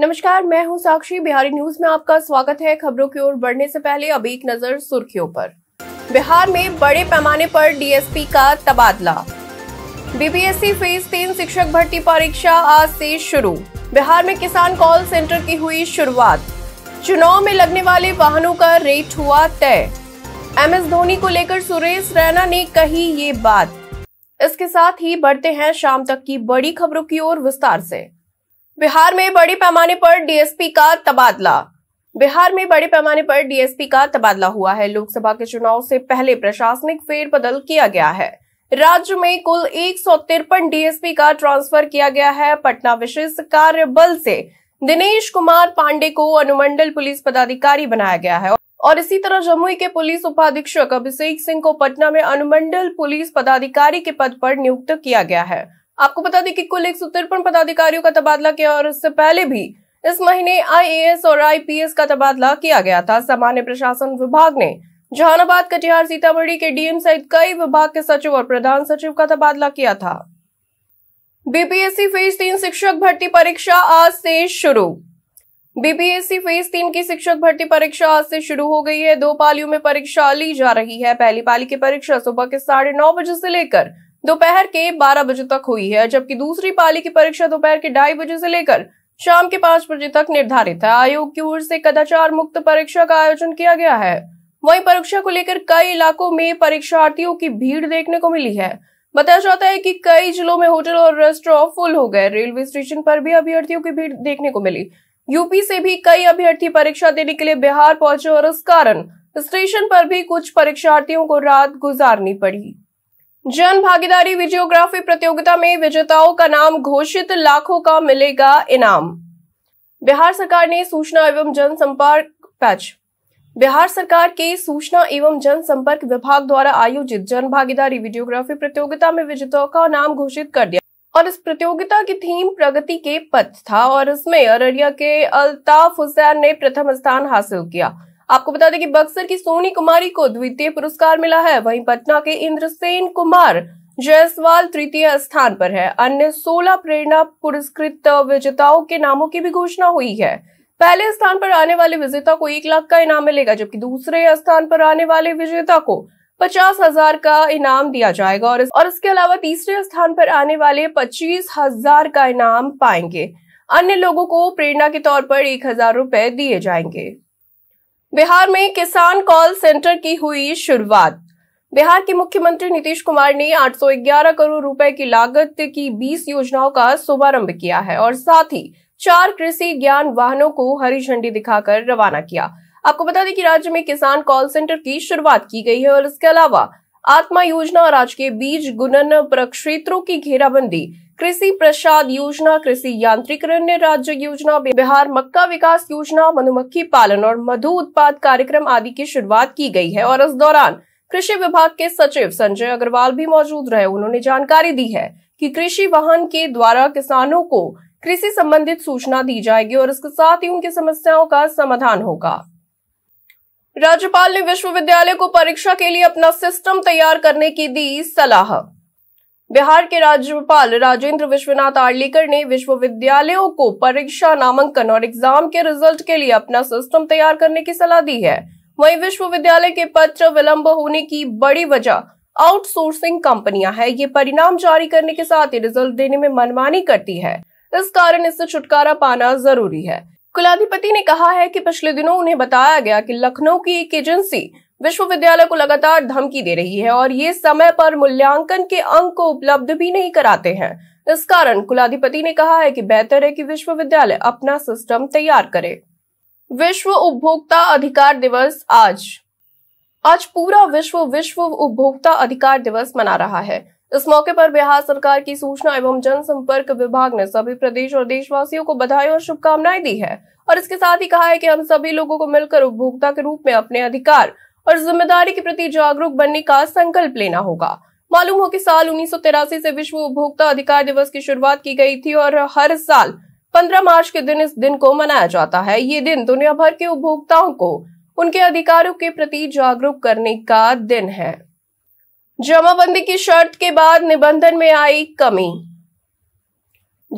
नमस्कार मैं हूं साक्षी बिहारी न्यूज में आपका स्वागत है खबरों की ओर बढ़ने से पहले अब एक नजर सुर्खियों पर बिहार में बड़े पैमाने पर डीएसपी का तबादला बीबीएसई फेज तीन शिक्षक भर्ती परीक्षा आज से शुरू बिहार में किसान कॉल सेंटर की हुई शुरुआत चुनाव में लगने वाले वाहनों का रेट हुआ तय एम एस धोनी को लेकर सुरेश रैना ने कही ये बात इसके साथ ही बढ़ते हैं शाम तक की बड़ी खबरों की ओर विस्तार ऐसी बिहार में बड़े पैमाने पर डीएसपी का तबादला बिहार में बड़े पैमाने पर डीएसपी का तबादला हुआ है लोकसभा के चुनाव से पहले प्रशासनिक फेरबदल किया गया है राज्य में कुल एक डीएसपी का ट्रांसफर किया गया है पटना विशेष कार्य बल से दिनेश कुमार पांडे को अनुमंडल पुलिस पदाधिकारी बनाया गया है और इसी तरह जमुई के पुलिस उपाधीक्षक अभिषेक सिंह को पटना में अनुमंडल पुलिस पदाधिकारी के पद पर नियुक्त किया गया है आपको बता दें कि कुल एक सौ तिरपन पदाधिकारियों का तबादला किया और इससे पहले भी इस महीने आईएएस और आईपीएस का तबादला किया गया था सामान्य प्रशासन विभाग ने जहानाबाद कटिहार सीतामढ़ी के डीएम सहित कई विभाग के सचिव और प्रधान सचिव का तबादला किया था बीपीएससी फेज तीन शिक्षक भर्ती परीक्षा आज से शुरू बीपीएससी फेज तीन की शिक्षक भर्ती परीक्षा आज से शुरू हो गई है दो पालियों में परीक्षा ली जा रही है पहली पाली की परीक्षा सुबह के साढ़े नौ बजे से लेकर दोपहर के 12 बजे तक हुई है जबकि दूसरी पाली की परीक्षा दोपहर के ढाई बजे से लेकर शाम के पांच बजे तक निर्धारित है आयोग की ओर से कदाचार मुक्त परीक्षा का आयोजन किया गया है वहीं परीक्षा को लेकर कई इलाकों में परीक्षार्थियों की भीड़ देखने को मिली है बताया जाता है कि कई जिलों में होटल और रेस्टोरेंट फुल हो गए रेलवे स्टेशन पर भी अभ्यर्थियों की भीड़ देखने को मिली यूपी से भी कई अभ्यर्थी परीक्षा देने के लिए बिहार पहुंचे और इस कारण स्टेशन पर भी कुछ परीक्षार्थियों को रात गुजारनी पड़ी जन भागीदारी वीडियोग्राफी प्रतियोगिता में विजेताओं का नाम घोषित लाखों का मिलेगा इनाम बिहार सरकार ने सूचना एवं जनसंपर्क पैच बिहार सरकार के सूचना एवं जनसंपर्क विभाग द्वारा आयोजित जन भागीदारी वीडियोग्राफी प्रतियोगिता में विजेताओं का नाम घोषित कर दिया और इस प्रतियोगिता की थीम प्रगति के पथ था और इसमें अररिया के अल्ताफ हुसैन ने प्रथम स्थान हासिल किया आपको बता दें कि बक्सर की सोनी कुमारी को द्वितीय पुरस्कार मिला है वहीं पटना के इंद्रसेन कुमार जयसवाल तृतीय स्थान पर है अन्य 16 प्रेरणा पुरस्कृत विजेताओं के नामों की भी घोषणा हुई है पहले स्थान पर आने वाले विजेता को एक लाख का इनाम मिलेगा जबकि दूसरे स्थान पर आने वाले विजेता को पचास हजार का इनाम दिया जाएगा और इस, और इसके अलावा तीसरे स्थान पर आने वाले पच्चीस हजार का इनाम पाएंगे अन्य लोगों को प्रेरणा के तौर पर एक हजार रूपए दिए जाएंगे बिहार में किसान कॉल सेंटर की हुई शुरुआत बिहार के मुख्यमंत्री नीतीश कुमार ने 811 करोड़ रुपए की लागत की 20 योजनाओं का शुभारंभ किया है और साथ ही चार कृषि ज्ञान वाहनों को हरी झंडी दिखाकर रवाना किया आपको बता दें कि राज्य में किसान कॉल सेंटर की शुरुआत की गई है और इसके अलावा आत्मा योजना और आज के बीज गुणन प्रक्षेत्रों की घेराबंदी कृषि प्रसाद योजना कृषि यांत्रिकरण राज्य योजना बिहार मक्का विकास योजना मधुमक्खी पालन और मधु उत्पाद कार्यक्रम आदि की शुरुआत की गई है और इस दौरान कृषि विभाग के सचिव संजय अग्रवाल भी मौजूद रहे उन्होंने जानकारी दी है कि कृषि वाहन के द्वारा किसानों को कृषि संबंधित सूचना दी जाएगी और इसके साथ ही उनकी समस्याओं का समाधान होगा राज्यपाल ने विश्वविद्यालय को परीक्षा के लिए अपना सिस्टम तैयार करने की दी सलाह बिहार के राज्यपाल राजेंद्र विश्वनाथ आर्लीकर ने विश्वविद्यालयों को परीक्षा नामांकन और एग्जाम के रिजल्ट के लिए अपना सिस्टम तैयार करने की सलाह दी है वहीं विश्वविद्यालय के पत्र विलंब होने की बड़ी वजह आउटसोर्सिंग कंपनियां है ये परिणाम जारी करने के साथ ही रिजल्ट देने में मनमानी करती है इस कारण इससे छुटकारा पाना जरूरी है कुलाधिपति ने कहा है कि पिछले दिनों उन्हें बताया गया कि लखनऊ की एक एजेंसी विश्वविद्यालय को लगातार धमकी दे रही है और ये समय पर मूल्यांकन के अंक को उपलब्ध भी नहीं कराते हैं इस कारण कुलाधिपति ने कहा है कि बेहतर है कि विश्वविद्यालय अपना सिस्टम तैयार करे विश्व उपभोक्ता अधिकार दिवस आज आज पूरा विश्व विश्व उपभोक्ता अधिकार दिवस मना रहा है इस मौके पर बिहार सरकार की सूचना एवं जनसंपर्क विभाग ने सभी प्रदेश और देशवासियों को बधाई और शुभकामनाएं दी है और इसके साथ ही कहा है कि हम सभी लोगों को मिलकर उपभोक्ता के रूप में अपने अधिकार और जिम्मेदारी के प्रति जागरूक बनने का संकल्प लेना होगा मालूम हो कि साल उन्नीस से विश्व उपभोक्ता अधिकार दिवस की शुरुआत की गई थी और हर साल 15 मार्च के दिन इस दिन को मनाया जाता है ये दिन दुनिया भर के उपभोक्ताओं को उनके अधिकारों के प्रति जागरूक करने का दिन है जमाबंदी की शर्त के बाद निबंधन में आई कमी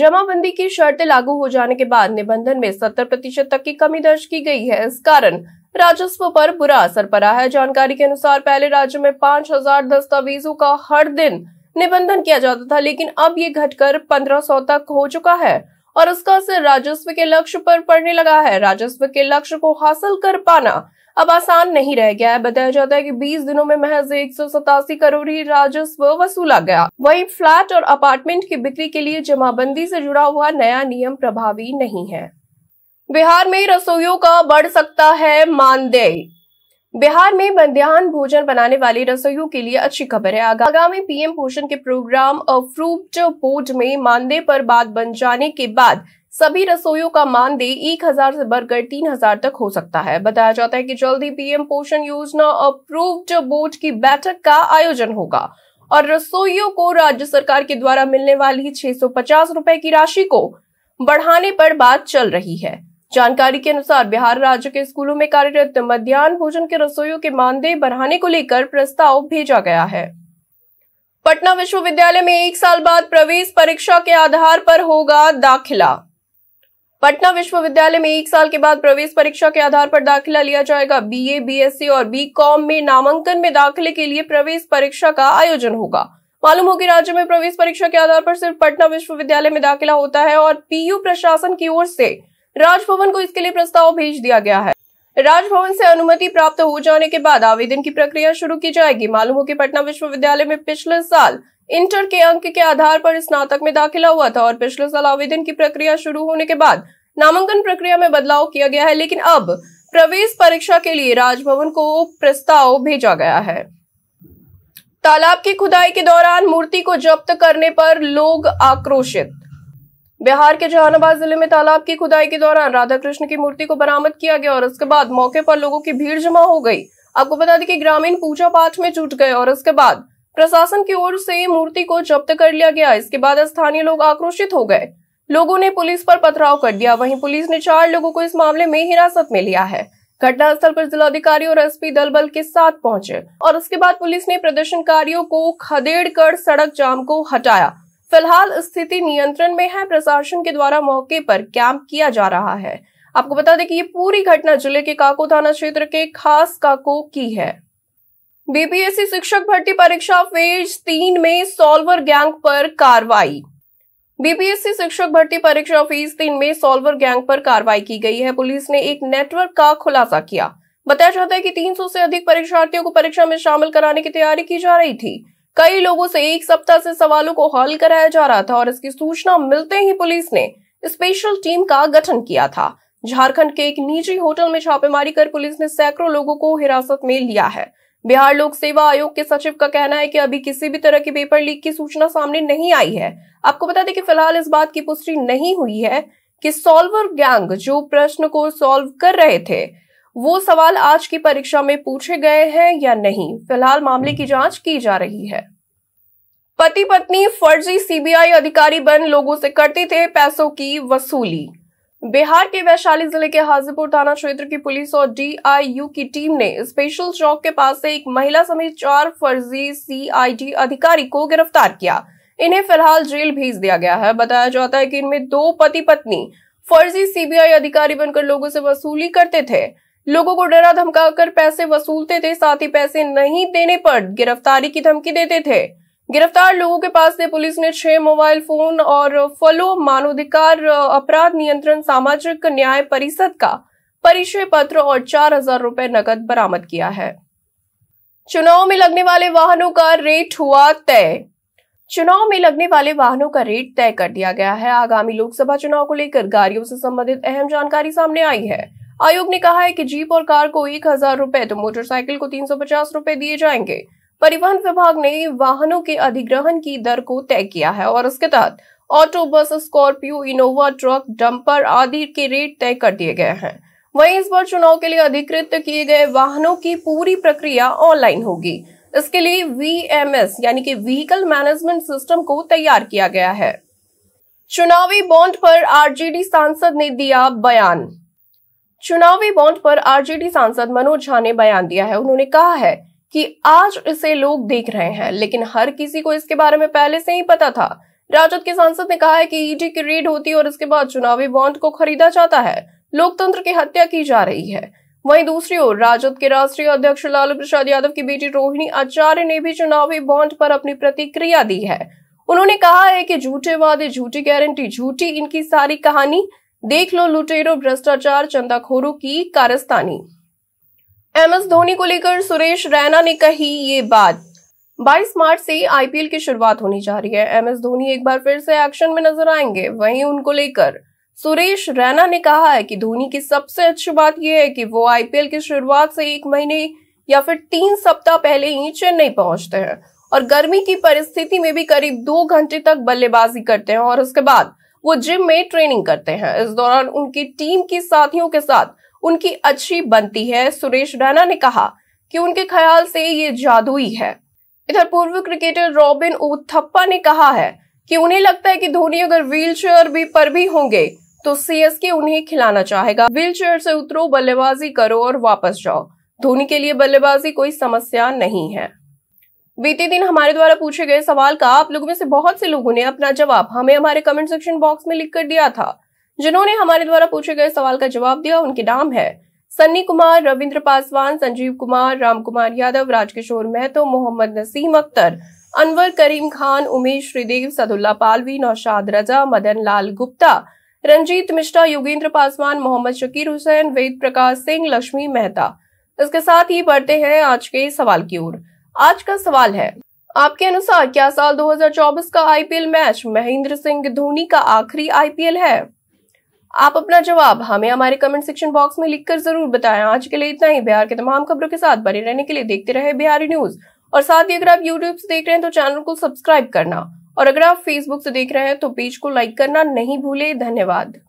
जमाबंदी की शर्तें लागू हो जाने के बाद निबंधन में 70 प्रतिशत तक की कमी दर्ज की गई है इस कारण राजस्व पर बुरा असर पड़ा है जानकारी के अनुसार पहले राज्य में पांच हजार दस्तावेजों का हर दिन निबंधन किया जाता था लेकिन अब ये घटकर पंद्रह सौ तक हो चुका है और उसका असर राजस्व के लक्ष्य पर पड़ने लगा है राजस्व के लक्ष्य को हासिल कर पाना अब आसान नहीं रह गया है बताया जाता है कि 20 दिनों में महज एक करोड़ ही राजस्व वसूला गया वहीं फ्लैट और अपार्टमेंट की बिक्री के लिए जमाबंदी से जुड़ा हुआ नया नियम प्रभावी नहीं है बिहार में रसोइयों का बढ़ सकता है मानदेय बिहार में मध्यान्ह भोजन बनाने वाली रसोइयों के लिए अच्छी खबर है आगामी पीएम पोषण के प्रोग्राम अप्रूव्ड बोर्ड में मानदेय पर बात बन जाने के बाद सभी रसोइयों का मानदेय एक हजार से बढ़कर तीन हजार तक हो सकता है बताया जाता है कि जल्द ही पीएम पोषण योजना अप्रूव्ड बोर्ड की बैठक का आयोजन होगा और रसोइयों को राज्य सरकार के द्वारा मिलने वाली छह रुपए की राशि को बढ़ाने पर बात चल रही है जानकारी के अनुसार बिहार राज्य के स्कूलों में कार्यरत मध्यान्ह भोजन के रसोइयों के मानदेय बढ़ाने को लेकर प्रस्ताव भेजा गया है पटना विश्वविद्यालय में एक साल बाद प्रवेश परीक्षा के आधार पर होगा दाखिला पटना विश्वविद्यालय में एक साल के बाद प्रवेश परीक्षा के आधार पर दाखिला लिया जाएगा बीए, बीएससी और बीकॉम में नामांकन में दाखिले के लिए प्रवेश परीक्षा का आयोजन होगा मालूम हो कि राज्य में प्रवेश परीक्षा के आधार पर सिर्फ पटना विश्वविद्यालय में दाखिला होता है और पीयू प्रशासन की ओर से राजभवन को इसके लिए प्रस्ताव भेज दिया गया है राजभवन से अनुमति प्राप्त हो जाने के बाद आवेदन की प्रक्रिया शुरू की जाएगी मालूम हो कि पटना विश्वविद्यालय में पिछले साल इंटर के अंक के आधार पर स्नातक में दाखिला हुआ था और पिछले साल आवेदन की प्रक्रिया शुरू होने के बाद नामांकन प्रक्रिया में बदलाव किया गया है लेकिन अब प्रवेश परीक्षा के लिए राजभवन को प्रस्ताव भेजा गया है तालाब की खुदाई के दौरान मूर्ति को जब्त करने पर लोग आक्रोशित बिहार के जहानाबाद जिले में तालाब की खुदाई के दौरान राधा कृष्ण की मूर्ति को बरामद किया गया और उसके बाद मौके पर लोगों की भीड़ जमा हो गई आपको बता दें कि ग्रामीण पूजा पाठ में जुट गए और उसके बाद प्रशासन की ओर से मूर्ति को जब्त कर लिया गया इसके बाद स्थानीय लोग आक्रोशित हो गए लोगों ने पुलिस पर पथराव कर दिया वहीं पुलिस ने चार लोगों को इस मामले में हिरासत में लिया है घटनास्थल पर जिलाधिकारी और एसपी दल बल के साथ पहुंचे और उसके बाद पुलिस ने प्रदर्शनकारियों को खदेड़ कर सड़क जाम को हटाया फिलहाल स्थिति नियंत्रण में है प्रशासन के द्वारा मौके पर कैंप किया जा रहा है आपको बता दें कि ये पूरी घटना जिले के काको थाना क्षेत्र के खास काको की है बीपीएससी शिक्षक भर्ती परीक्षा फेज तीन में सॉल्वर गैंग पर कार्रवाई बीपीएससी शिक्षक भर्ती परीक्षा फेज तीन में सॉल्वर गैंग पर कार्रवाई की गई है पुलिस ने एक नेटवर्क का खुलासा किया बताया जाता है कि 300 से अधिक परीक्षार्थियों को परीक्षा में शामिल कराने की तैयारी की जा रही थी कई लोगों से एक सप्ताह से सवालों को हल कराया जा रहा था और इसकी सूचना मिलते ही पुलिस ने स्पेशल टीम का गठन किया था झारखंड के एक निजी होटल में छापेमारी कर पुलिस ने सैकड़ों लोगों को हिरासत में लिया है बिहार लोक सेवा आयोग के सचिव का कहना है कि अभी किसी भी तरह की पेपर लीक की सूचना सामने नहीं आई है आपको बता दें कि फिलहाल इस बात की पुष्टि नहीं हुई है कि सॉल्वर गैंग जो प्रश्न को सॉल्व कर रहे थे वो सवाल आज की परीक्षा में पूछे गए हैं या नहीं फिलहाल मामले की जांच की जा रही है पति पत्नी फर्जी सीबीआई अधिकारी बन लोगों से करते थे पैसों की वसूली बिहार के वैशाली जिले के हाजीपुर थाना क्षेत्र की पुलिस और डीआईयू की टीम ने स्पेशल चौक के पास से एक महिला समेत चार फर्जी सीआईडी अधिकारी को गिरफ्तार किया इन्हें फिलहाल जेल भेज दिया गया है बताया जाता है कि इनमें दो पति पत्नी फर्जी सीबीआई अधिकारी बनकर लोगों से वसूली करते थे लोगों को डरा धमकाकर पैसे वसूलते थे साथ ही पैसे नहीं देने पर गिरफ्तारी की धमकी देते थे गिरफ्तार लोगों के पास से पुलिस ने छह मोबाइल फोन और फलो मानवाधिकार अपराध नियंत्रण सामाजिक न्याय परिषद का परिचय पत्र और चार हजार रूपए नकद बरामद किया है चुनाव में लगने वाले वाहनों का रेट हुआ तय चुनाव में लगने वाले वाहनों का रेट तय कर दिया गया है आगामी लोकसभा चुनाव को लेकर गाड़ियों से संबंधित अहम जानकारी सामने आई है आयोग ने कहा है कि जीप और कार को एक हजार रूपए तो मोटरसाइकिल को तीन सौ पचास रूपए दिए जाएंगे परिवहन विभाग ने वाहनों के अधिग्रहण की दर को तय किया है और उसके तहत auto bus Scorpio Innova truck dumper आदि के रेट तय कर दिए गए हैं वहीं इस बार चुनाव के लिए अधिकृत किए गए वाहनों की पूरी प्रक्रिया ऑनलाइन होगी इसके लिए वीएमएस यानी कि व्हीकल मैनेजमेंट सिस्टम को तैयार किया गया है चुनावी बॉन्ड पर आरजेडी सांसद ने दिया बयान चुनावी बॉन्ड पर आरजेडी सांसद मनोज झा ने बयान दिया है उन्होंने कहा है कि आज इसे लोग देख रहे हैं लेकिन हर किसी को इसके बारे में पहले से ही पता था राजद के सांसद ने कहा है कि ईडी की रेड होती है और इसके बाद चुनावी बॉन्ड को खरीदा जाता है लोकतंत्र की हत्या की जा रही है वहीं दूसरी ओर राजद के राष्ट्रीय अध्यक्ष लालू प्रसाद यादव की बेटी रोहिणी आचार्य ने भी चुनावी बॉन्ड पर अपनी प्रतिक्रिया दी है उन्होंने कहा है कि झूठे वादे झूठी गारंटी झूठी इनकी सारी कहानी देख लो लुटेरों भ्रष्टाचार चंदाखोरों की कारस्तानी एम एस धोनी को लेकर सुरेश रैना ने कही ये बात 22 मार्च से आईपीएल की शुरुआत होनी जा रही है एम एस धोनी एक बार फिर से एक्शन में नजर आएंगे वहीं उनको लेकर सुरेश रैना ने कहा है कि धोनी की सबसे अच्छी बात यह है कि वो आईपीएल की शुरुआत से एक महीने या फिर तीन सप्ताह पहले ही चेन्नई पहुंचते हैं और गर्मी की परिस्थिति में भी करीब दो घंटे तक बल्लेबाजी करते हैं और उसके बाद वो जिम में ट्रेनिंग करते हैं इस दौरान उनकी टीम के साथियों के साथ उनकी अच्छी बनती है सुरेश रैना ने कहा कि उनके ख्याल से ये जादुई है इधर पूर्व क्रिकेटर रॉबिन उथप्पा ने कहा है कि उन्हें लगता है कि धोनी अगर व्हील भी पर भी होंगे तो सीएसके उन्हें खिलाना चाहेगा व्हील से उतरो बल्लेबाजी करो और वापस जाओ धोनी के लिए बल्लेबाजी कोई समस्या नहीं है बीते दिन हमारे द्वारा पूछे गए सवाल का आप लोगों में से बहुत से लोगों ने अपना जवाब हमें हमारे कमेंट सेक्शन बॉक्स में लिख कर दिया था जिन्होंने हमारे द्वारा पूछे गए सवाल का जवाब दिया उनके नाम है सन्नी कुमार रविंद्र पासवान संजीव कुमार राम कुमार यादव राजकिशोर महतो मोहम्मद नसीम अख्तर अनवर करीम खान उमेश श्रीदेव सदुल्ला पालवी नौशाद रजा मदन लाल गुप्ता रंजीत मिश्रा योगेंद्र पासवान मोहम्मद शकीर हुसैन वेद प्रकाश सिंह लक्ष्मी मेहता इसके साथ ही बढ़ते हैं आज के सवाल की ओर आज का सवाल है आपके अनुसार क्या साल 2024 का आईपीएल मैच महेंद्र सिंह धोनी का आखिरी आईपीएल है आप अपना जवाब हमें हमारे कमेंट सेक्शन बॉक्स में लिखकर जरूर बताएं आज के लिए इतना ही बिहार के तमाम खबरों के साथ बने रहने के लिए देखते रहे बिहारी न्यूज और साथ ही अगर आप यूट्यूब से देख रहे हैं तो चैनल को सब्सक्राइब करना और अगर आप फेसबुक से देख रहे हैं तो पेज को लाइक करना नहीं भूले धन्यवाद